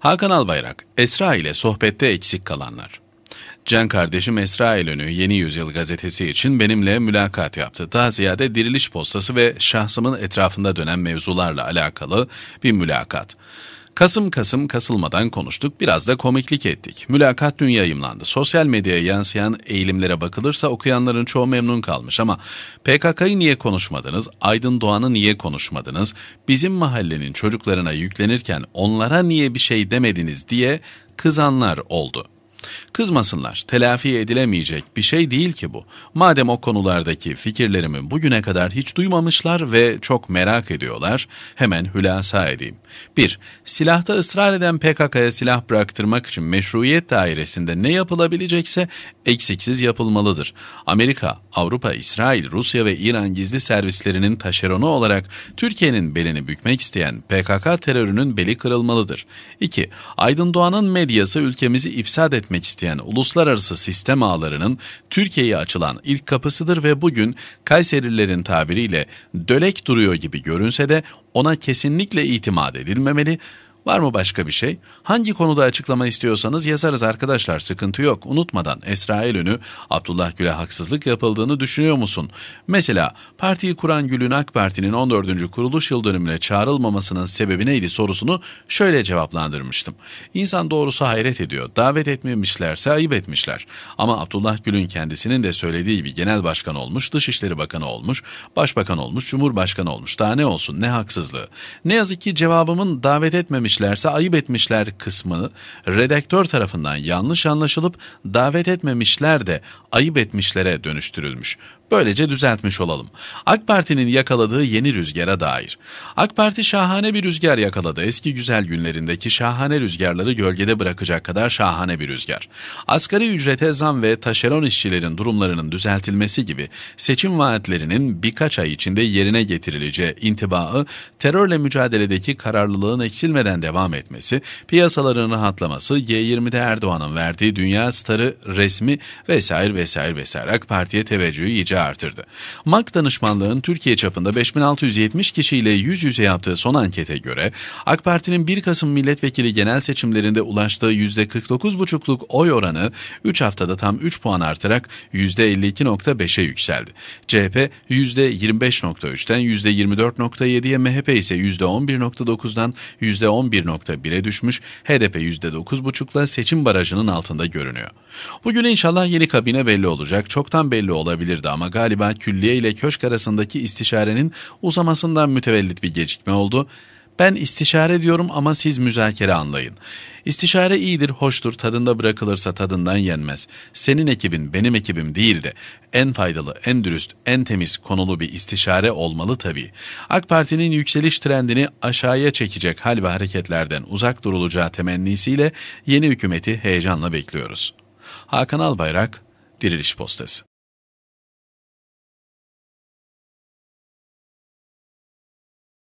Hakan Albayrak, Esra ile sohbette eksik kalanlar. Can kardeşim Esra İlönü Yeni Yüzyıl gazetesi için benimle mülakat yaptı. Daha ziyade diriliş postası ve şahsımın etrafında dönen mevzularla alakalı bir mülakat. Kasım kasım kasılmadan konuştuk, biraz da komiklik ettik. Mülakat dün yayımlandı. Sosyal medyaya yansıyan eğilimlere bakılırsa okuyanların çoğu memnun kalmış ama PKK'yı niye konuşmadınız, Aydın Doğan'ı niye konuşmadınız, bizim mahallenin çocuklarına yüklenirken onlara niye bir şey demediniz diye kızanlar oldu.'' Kızmasınlar, telafi edilemeyecek bir şey değil ki bu. Madem o konulardaki fikirlerimi bugüne kadar hiç duymamışlar ve çok merak ediyorlar, hemen hülasa edeyim. 1. Silahta ısrar eden PKK'ya silah bıraktırmak için meşruiyet dairesinde ne yapılabilecekse eksiksiz yapılmalıdır. Amerika, Avrupa, İsrail, Rusya ve İran gizli servislerinin taşeronu olarak Türkiye'nin belini bükmek isteyen PKK terörünün beli kırılmalıdır. 2. Aydın Doğan'ın medyası ülkemizi ifsad etmek etmek isteyen uluslararası sistem ağlarının Türkiye'ye açılan ilk kapısıdır ve bugün Kayserilerin tabiriyle dölek duruyor gibi görünse de ona kesinlikle itimat edilmemeli, Var mı başka bir şey? Hangi konuda açıklama istiyorsanız yazarız arkadaşlar sıkıntı yok. Unutmadan Esra Elünü Abdullah Gül'e haksızlık yapıldığını düşünüyor musun? Mesela partiyi kuran Gül'ün AK Parti'nin 14. kuruluş yıl dönümüne çağrılmamasının sebebi neydi sorusunu şöyle cevaplandırmıştım. İnsan doğrusu hayret ediyor. Davet etmemişlerse ayıp etmişler. Ama Abdullah Gül'ün kendisinin de söylediği gibi genel başkan olmuş, dışişleri bakanı olmuş, başbakan olmuş, cumhurbaşkanı olmuş. Daha ne olsun ne haksızlığı. Ne yazık ki cevabımın davet etmemiş etmişlerse ayıp etmişler kısmı redaktör tarafından yanlış anlaşılıp davet etmemişler de ayıp etmişlere dönüştürülmüş. Böylece düzeltmiş olalım. AK Parti'nin yakaladığı yeni rüzgara dair. AK Parti şahane bir rüzgar yakaladı. Eski güzel günlerindeki şahane rüzgarları gölgede bırakacak kadar şahane bir rüzgar. Asgari ücrete zam ve taşeron işçilerin durumlarının düzeltilmesi gibi seçim vaatlerinin birkaç ay içinde yerine getirileceği intibaı terörle mücadeledeki kararlılığın eksilmeden hızıyla devam etmesi, piyasaların rahatlaması, G20'de Erdoğan'ın verdiği dünya starı resmi vesaire vesaire vesaire AK Parti'ye teveccühü iyice artırdı. MAK danışmanlığın Türkiye çapında 5670 kişiyle yüz yüze yaptığı son ankete göre AK Parti'nin 1 Kasım milletvekili genel seçimlerinde ulaştığı %49,5'luk oy oranı 3 haftada tam 3 puan artarak %52.5'e yükseldi. CHP %25.3'ten %24.7'ye MHP ise %11.9'dan %11 %11.1'e düşmüş, HDP %9.5'la seçim barajının altında görünüyor. Bugün inşallah yeni kabine belli olacak, çoktan belli olabilirdi ama galiba külliye ile köşk arasındaki istişarenin uzamasından mütevellit bir gecikme oldu. Ben istişare diyorum ama siz müzakere anlayın. İstişare iyidir, hoştur, tadında bırakılırsa tadından yenmez. Senin ekibin benim ekibim değil de en faydalı, en dürüst, en temiz konulu bir istişare olmalı tabii. AK Parti'nin yükseliş trendini aşağıya çekecek hal ve hareketlerden uzak durulacağı temennisiyle yeni hükümeti heyecanla bekliyoruz. Hakan Albayrak, Diriliş Postası